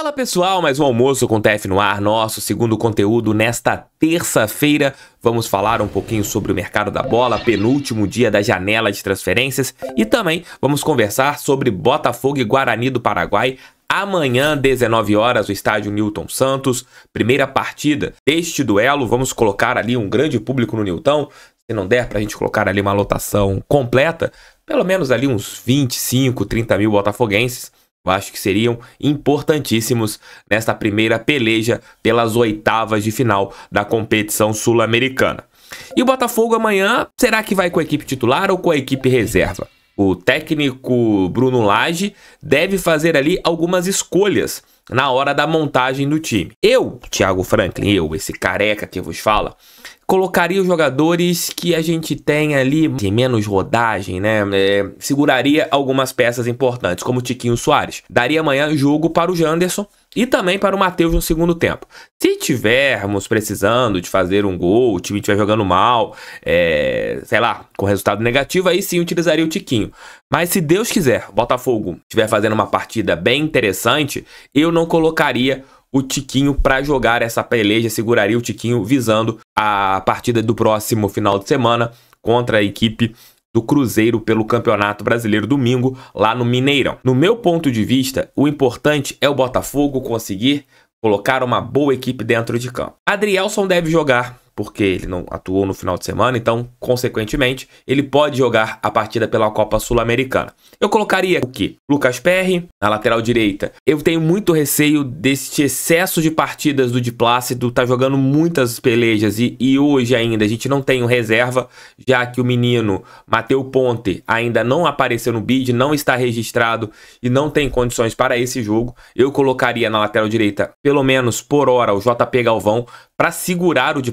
Fala pessoal, mais um almoço com TF no ar, nosso segundo conteúdo nesta terça-feira. Vamos falar um pouquinho sobre o mercado da bola, penúltimo dia da janela de transferências e também vamos conversar sobre Botafogo e Guarani do Paraguai. Amanhã, 19 horas, o estádio Newton Santos, primeira partida deste duelo. Vamos colocar ali um grande público no Newton. Se não der para a gente colocar ali uma lotação completa, pelo menos ali uns 25, 30 mil botafoguenses. Eu acho que seriam importantíssimos nesta primeira peleja pelas oitavas de final da competição sul-americana. E o Botafogo amanhã, será que vai com a equipe titular ou com a equipe reserva? O técnico Bruno Lage deve fazer ali algumas escolhas na hora da montagem do time. Eu, Thiago Franklin, eu, esse careca que vos fala, colocaria os jogadores que a gente tem ali de menos rodagem, né? É, seguraria algumas peças importantes, como o Tiquinho Soares. Daria amanhã jogo para o Janderson e também para o Matheus no segundo tempo. Se tivermos precisando de fazer um gol, o time estiver jogando mal, é, sei lá, com resultado negativo, aí sim utilizaria o Tiquinho. Mas se Deus quiser, Botafogo estiver fazendo uma partida bem interessante, eu não colocaria o Tiquinho para jogar essa peleja, seguraria o Tiquinho visando a partida do próximo final de semana contra a equipe do Cruzeiro pelo Campeonato Brasileiro domingo lá no Mineirão. No meu ponto de vista, o importante é o Botafogo conseguir colocar uma boa equipe dentro de campo. Adrielson deve jogar porque ele não atuou no final de semana, então, consequentemente, ele pode jogar a partida pela Copa Sul-Americana. Eu colocaria o que? Lucas Perry, na lateral direita. Eu tenho muito receio deste excesso de partidas do Di tá jogando muitas pelejas e, e hoje ainda a gente não tem um reserva, já que o menino Mateu Ponte ainda não apareceu no bid, não está registrado e não tem condições para esse jogo. Eu colocaria na lateral direita, pelo menos por hora, o JP Galvão para segurar o Di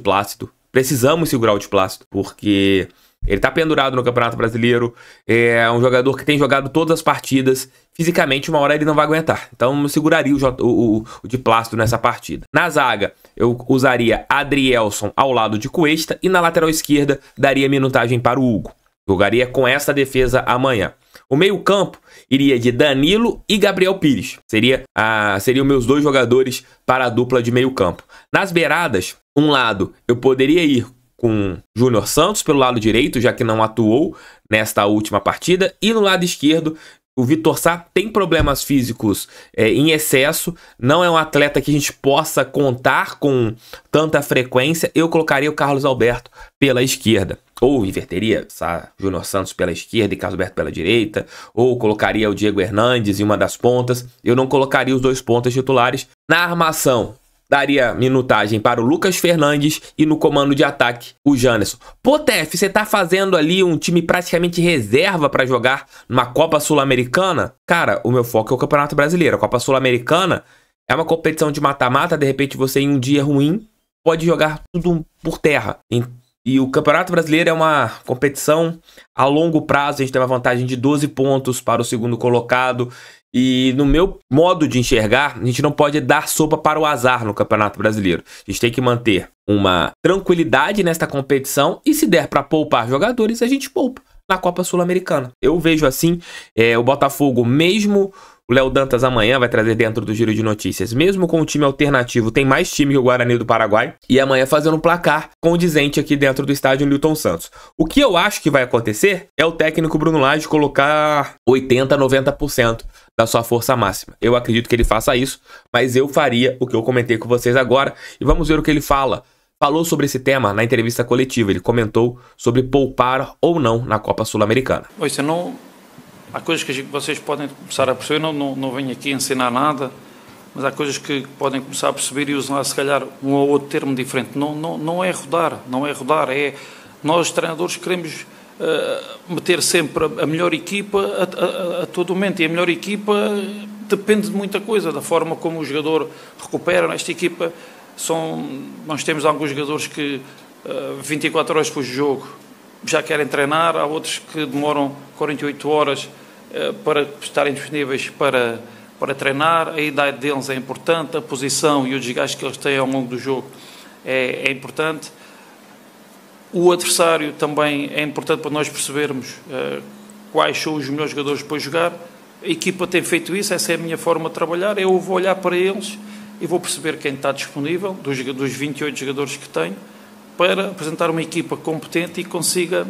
precisamos segurar o Diplácito, porque ele tá pendurado no Campeonato Brasileiro, é um jogador que tem jogado todas as partidas, fisicamente uma hora ele não vai aguentar. Então eu seguraria o, o, o, nessa partida. Na zaga, eu usaria Adrielson ao lado de Cuesta e na lateral esquerda daria minutagem para o Hugo. Jogaria com essa defesa amanhã. O meio-campo iria de Danilo e Gabriel Pires. Seria a, seriam meus dois jogadores para a dupla de meio-campo. Nas beiradas, um lado eu poderia ir com Júnior Santos pelo lado direito, já que não atuou nesta última partida, e no lado esquerdo o Vitor Sá tem problemas físicos é, em excesso, não é um atleta que a gente possa contar com tanta frequência. Eu colocaria o Carlos Alberto pela esquerda. Ou inverteria Sá Júnior Santos pela esquerda e Carlos Alberto pela direita. Ou colocaria o Diego Hernandes em uma das pontas. Eu não colocaria os dois pontas titulares. Na armação, daria minutagem para o Lucas Fernandes e no comando de ataque o Janerson. Pô, Tef, você tá fazendo ali um time praticamente reserva para jogar numa Copa Sul-Americana? Cara, o meu foco é o Campeonato Brasileiro. A Copa Sul-Americana é uma competição de mata-mata, de repente você em um dia ruim pode jogar tudo por terra. E o Campeonato Brasileiro é uma competição a longo prazo, a gente tem uma vantagem de 12 pontos para o segundo colocado. E no meu modo de enxergar, a gente não pode dar sopa para o azar no Campeonato Brasileiro. A gente tem que manter uma tranquilidade nesta competição e se der para poupar jogadores, a gente poupa na Copa Sul-Americana. Eu vejo assim, é, o Botafogo, mesmo o Léo Dantas amanhã vai trazer dentro do giro de notícias. Mesmo com o time alternativo, tem mais time que o Guarani do Paraguai. E amanhã fazendo um placar condizente aqui dentro do estádio Newton Santos. O que eu acho que vai acontecer é o técnico Bruno Lage colocar 80%, 90% da sua força máxima. Eu acredito que ele faça isso, mas eu faria o que eu comentei com vocês agora. E vamos ver o que ele fala falou sobre esse tema na entrevista coletiva. Ele comentou sobre poupar ou não na Copa Sul-Americana. Você não há coisas que vocês podem começar a perceber, não, não, não venho aqui ensinar nada, mas há coisas que podem começar a perceber e usam lá, se calhar, um ou outro termo diferente. Não, não, não é rodar, não é rodar, é nós, treinadores, queremos uh, meter sempre a, melhor equipa a, a, a, todo momento, e a melhor equipa depende de muita coisa, da forma como o jogador recupera. Nesta equipa, são, nós temos alguns jogadores que uh, eh, 24 horas depois do jogo já querem treinar, há outros que demoram 48 horas eh, para estarem disponíveis para, para treinar. A idade deles é importante, a posição e o desgaste que eles têm ao longo do jogo é, é importante. O adversário também é importante para nós percebermos eh, quais são os melhores jogadores para jogar. A equipa tem feito isso, essa é a minha forma de trabalhar. Eu vou olhar para eles e vou perceber quem está disponível, dos, dos 28 jogadores que tenho para apresentar uma equipa competente e consiga,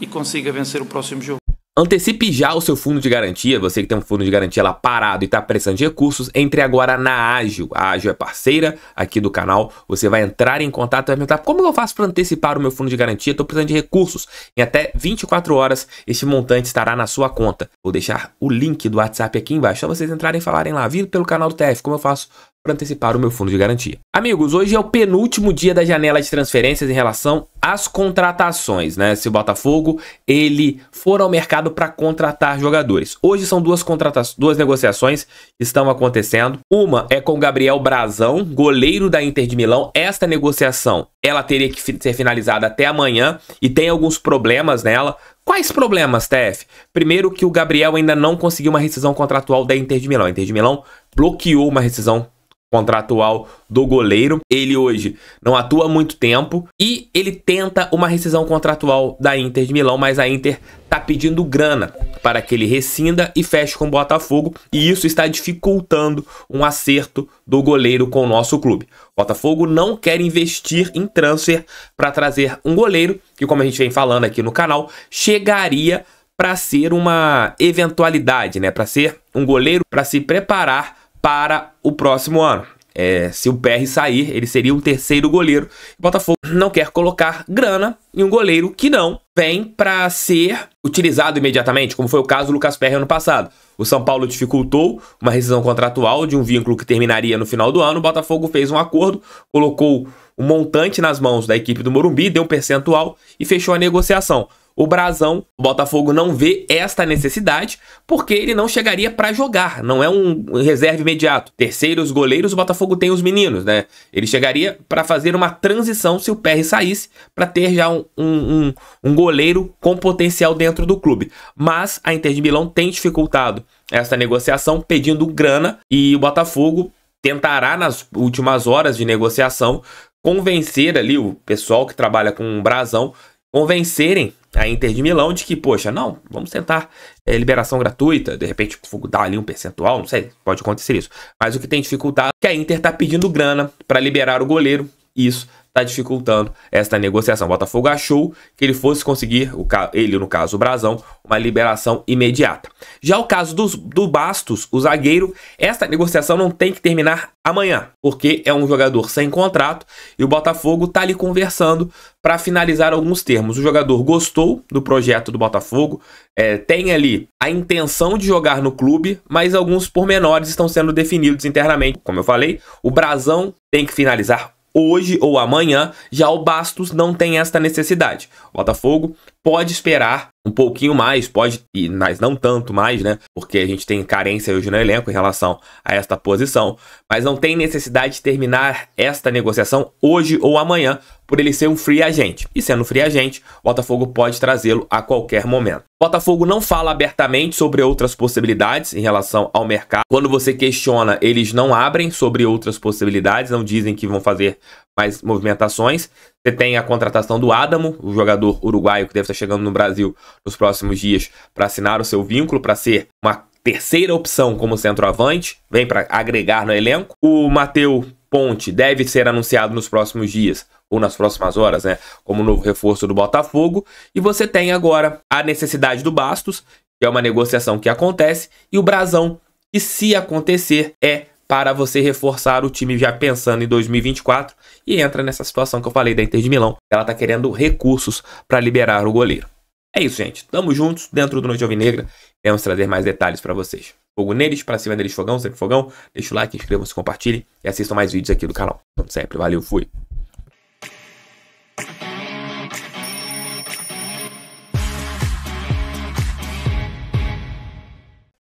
e consiga vencer o próximo jogo. Antecipe já o seu fundo de garantia, você que tem um fundo de garantia lá parado e está precisando de recursos, entre agora na Ágil. A Ágil é parceira aqui do canal, você vai entrar em contato e vai perguntar como eu faço para antecipar o meu fundo de garantia, estou precisando de recursos. Em até 24 horas, este montante estará na sua conta. Vou deixar o link do WhatsApp aqui embaixo, para vocês entrarem e falarem lá, vindo pelo canal do TF, como eu faço para antecipar o meu fundo de garantia. Amigos, hoje é o penúltimo dia da janela de transferências em relação às contratações, né? Se o Botafogo ele for ao mercado para contratar jogadores. Hoje são duas contratações, duas negociações que estão acontecendo. Uma é com Gabriel Brazão, goleiro da Inter de Milão. Esta negociação, ela teria que ser finalizada até amanhã e tem alguns problemas nela. Quais problemas, TF? Primeiro que o Gabriel ainda não conseguiu uma rescisão contratual da Inter de Milão. A Inter de Milão bloqueou uma rescisão contratual do goleiro. Ele hoje não atua há muito tempo e ele tenta uma rescisão contratual da Inter de Milão, mas a Inter está pedindo grana para que ele rescinda e feche com o Botafogo, e isso está dificultando um acerto do goleiro com o nosso clube. Botafogo não quer investir em transfer para trazer um goleiro que, como a gente vem falando aqui no canal, chegaria para ser uma eventualidade, né, para ser um goleiro para se preparar para o próximo ano. É, se o PR sair, ele seria o terceiro goleiro. O Botafogo não quer colocar grana em um goleiro que não vem para ser utilizado imediatamente, como foi o caso do Lucas Perry ano passado. O São Paulo dificultou uma rescisão contratual de um vínculo que terminaria no final do ano. O Botafogo fez um acordo, colocou um montante nas mãos da equipe do Morumbi, deu um percentual e fechou a negociação. O Brasão, o Botafogo não vê esta necessidade, porque ele não chegaria para jogar, não é um reserva imediato. Terceiros goleiros, o Botafogo tem os meninos, né? Ele chegaria para fazer uma transição se o PR saísse, para ter já um, um, um goleiro com potencial dentro do clube. Mas a Inter de Milão tem dificultado essa negociação, pedindo grana, e o Botafogo tentará, nas últimas horas de negociação, convencer ali o pessoal que trabalha com o Brasão convencerem a Inter de Milão de que, poxa, não, vamos tentar é, liberação gratuita, de repente dar ali um percentual, não sei, pode acontecer isso. Mas o que tem dificuldade é que a Inter está pedindo grana para liberar o goleiro, e isso está dificultando esta negociação. O Botafogo achou que ele fosse conseguir, ele no caso o Brasão, uma liberação imediata. Já o caso dos, do Bastos, o zagueiro, esta negociação não tem que terminar amanhã, porque é um jogador sem contrato e o Botafogo está ali conversando para finalizar alguns termos. O jogador gostou do projeto do Botafogo, é, tem ali a intenção de jogar no clube, mas alguns pormenores estão sendo definidos internamente. Como eu falei, o Brasão tem que finalizar hoje ou amanhã, já o Bastos não tem esta necessidade. O Botafogo pode esperar um pouquinho mais, pode, mas não tanto mais, né? Porque a gente tem carência hoje no elenco em relação a esta posição. Mas não tem necessidade de terminar esta negociação hoje ou amanhã, por ele ser um free agent. E sendo free agent, Botafogo pode trazê-lo a qualquer momento. Botafogo não fala abertamente sobre outras possibilidades em relação ao mercado. Quando você questiona, eles não abrem sobre outras possibilidades, não dizem que vão fazer mais movimentações. Você tem a contratação do Adamo, o jogador uruguaio que deve estar chegando no Brasil nos próximos dias para assinar o seu vínculo, para ser uma terceira opção como centroavante, vem para agregar no elenco. O Mateu Ponte deve ser anunciado nos próximos dias ou nas próximas horas, né, como novo reforço do Botafogo. E você tem agora a necessidade do Bastos, que é uma negociação que acontece, e o Brasão, que se acontecer é para você reforçar o time já pensando em 2024 e entra nessa situação que eu falei da Inter de Milão. Ela está querendo recursos para liberar o goleiro. É isso, gente. Tamo juntos dentro do Noite Alvinegra. Vamos trazer mais detalhes para vocês. Fogo neles, para cima deles, fogão, sempre fogão. Deixa o like, inscrevam-se, compartilhem e assistam mais vídeos aqui do canal. Como sempre, valeu, fui.